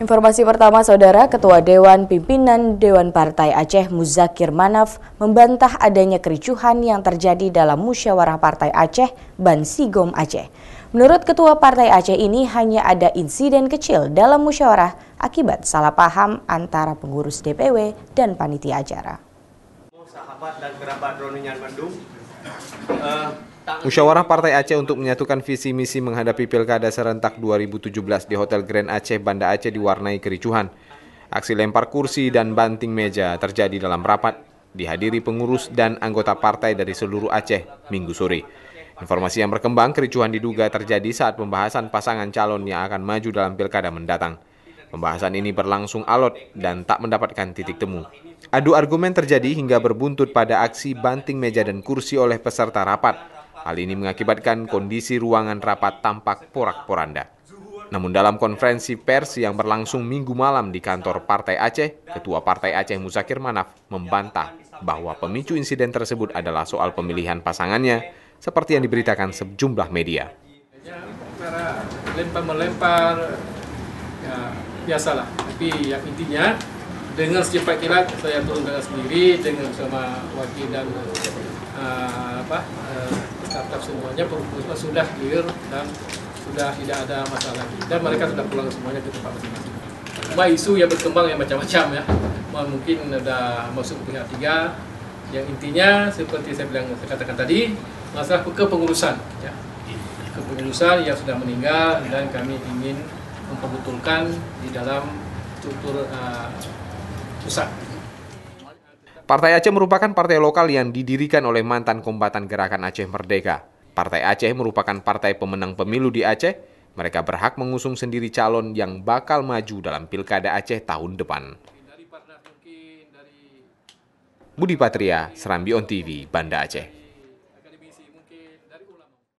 Informasi pertama, Saudara Ketua Dewan Pimpinan Dewan Partai Aceh Muzakir Manaf membantah adanya kericuhan yang terjadi dalam musyawarah Partai Aceh Bansigom Aceh. Menurut Ketua Partai Aceh ini hanya ada insiden kecil dalam musyawarah akibat salah paham antara pengurus DPW dan panitia acara. Sahabat dan kerabat Roni Nyan Musyawarah Partai Aceh untuk menyatukan visi misi menghadapi Pilkada serentak 2017 di Hotel Grand Aceh, Banda Aceh diwarnai kericuhan. Aksi lempar kursi dan banting meja terjadi dalam rapat dihadiri pengurus dan anggota partai dari seluruh Aceh minggu sore. Informasi yang berkembang, kericuhan diduga terjadi saat pembahasan pasangan calon yang akan maju dalam pilkada mendatang. Pembahasan ini berlangsung alot dan tak mendapatkan titik temu. Adu argumen terjadi hingga berbuntut pada aksi banting meja dan kursi oleh peserta rapat Hal ini mengakibatkan kondisi ruangan rapat tampak porak-poranda. Namun dalam konferensi pers yang berlangsung minggu malam di kantor Partai Aceh, Ketua Partai Aceh Muzakir Manaf membantah bahwa pemicu insiden tersebut adalah soal pemilihan pasangannya seperti yang diberitakan sejumlah media. Ya, lempar-melempar, ya, biasalah. Tapi yang intinya, dengan secepat kilat saya turun tangan sendiri dengan sama wakil dan uh, apa, uh, startup semuanya pengurusnya sudah clear dan sudah tidak ada masalah lagi dan mereka sudah pulang semuanya ke tempat masing-masing. Cuma isu yang berkembang yang macam-macam ya, mungkin ada masuk pihak tiga. Yang intinya seperti saya bilang saya katakan tadi masalah kepengurusan ya kepengurusan yang sudah meninggal dan kami ingin memperbetulkan di dalam struktur uh, pusat Partai Aceh merupakan partai lokal yang didirikan oleh mantan kombatan gerakan Aceh Merdeka. Partai Aceh merupakan partai pemenang pemilu di Aceh. Mereka berhak mengusung sendiri calon yang bakal maju dalam Pilkada Aceh tahun depan. Budi Patria, Serambi On TV, Banda Aceh.